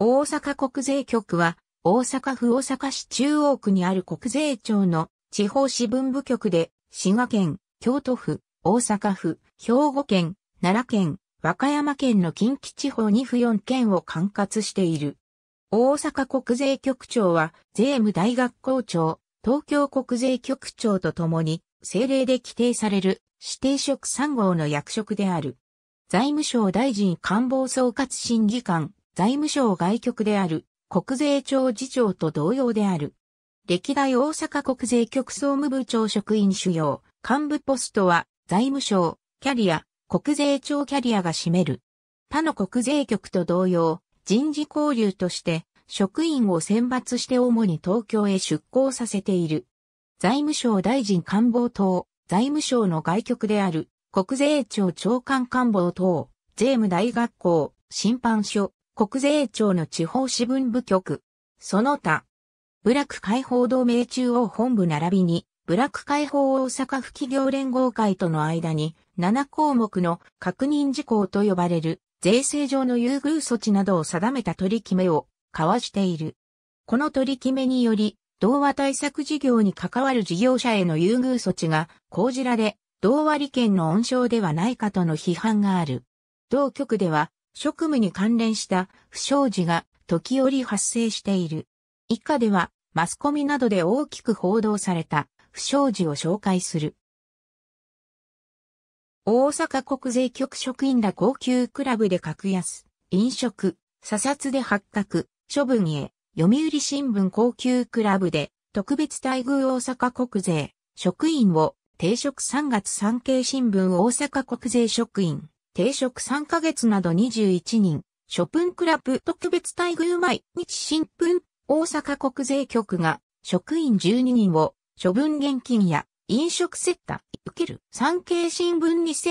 大阪国税局は、大阪府大阪市中央区にある国税庁の地方支分部局で、滋賀県、京都府、大阪府、兵庫県、奈良県、和歌山県の近畿地方2府4県を管轄している。大阪国税局長は、税務大学校長、東京国税局長とともに、政令で規定される指定職3号の役職である。財務省大臣官房総括審議官、財務省外局である国税庁次長と同様である。歴代大阪国税局総務部長職員主要、幹部ポストは財務省、キャリア、国税庁キャリアが占める。他の国税局と同様、人事交流として職員を選抜して主に東京へ出向させている。財務省大臣官房等、財務省の外局である国税庁長官官房等、税務大学校、審判所、国税庁の地方支分部局。その他、部落解放同盟中央本部並びに、部落解放大阪府企業連合会との間に、7項目の確認事項と呼ばれる税制上の優遇措置などを定めた取り決めを交わしている。この取り決めにより、同和対策事業に関わる事業者への優遇措置が講じられ、同和利権の温床ではないかとの批判がある。同局では、職務に関連した不祥事が時折発生している。以下では、マスコミなどで大きく報道された不祥事を紹介する。大阪国税局職員ら高級クラブで格安、飲食、査察で発覚、処分へ、読売新聞高級クラブで特別待遇大阪国税、職員を定職3月産経新聞大阪国税職員、定職3ヶ月など21人、諸分クラブ特別待遇毎日新聞、大阪国税局が、職員12人を、処分現金や、飲食接待、受ける、産経新聞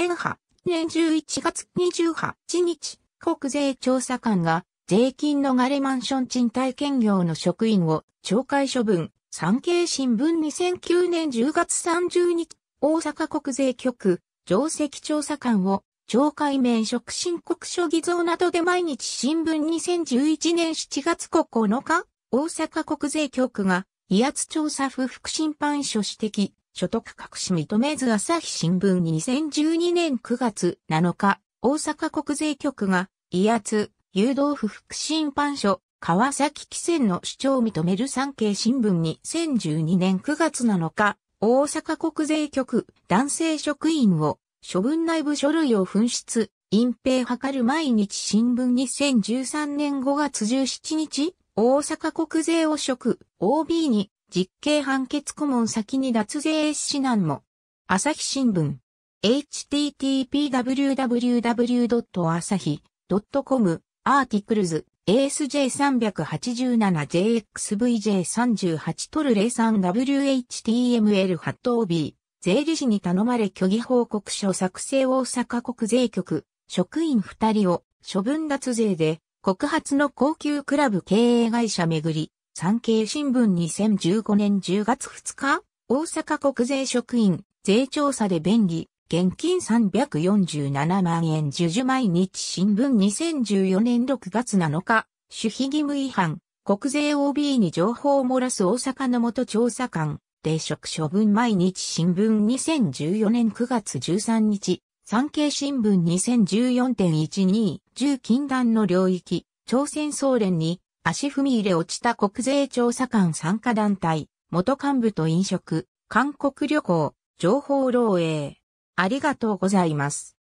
2008年11月28日、国税調査官が、税金逃れマンション賃貸兼業の職員を、懲戒処分、産経新聞2009年10月30日、大阪国税局、上席調査官を懲戒免職申告書偽造などで毎日新聞2011年7月9日、大阪国税局が、威圧調査不服審判所指摘、所得隠し認めず朝日新聞2012年9月7日、大阪国税局が、威圧、誘導不服審判所、川崎汽船の主張を認める産経新聞2012年9月7日、大阪国税局男性職員を処分内部書類を紛失、隠蔽図る毎日新聞2013年5月17日、大阪国税汚職 OB に実刑判決顧問先に脱税指南も。朝日新聞。http://www.asahi.com アーティクルズ ASJ387JXVJ38 トル 03WHTML ハット OB 税理士に頼まれ虚偽報告書作成大阪国税局、職員二人を処分脱税で告発の高級クラブ経営会社めぐり、産経新聞2015年10月2日、大阪国税職員、税調査で便宜、現金347万円授受毎日新聞2014年6月7日、守秘義務違反、国税 OB に情報を漏らす大阪の元調査官、定職処分毎日新聞2014年9月13日、産経新聞2014.12、銃禁断の領域、朝鮮総連に足踏み入れ落ちた国税調査官参加団体、元幹部と飲食、韓国旅行、情報漏洩。ありがとうございます。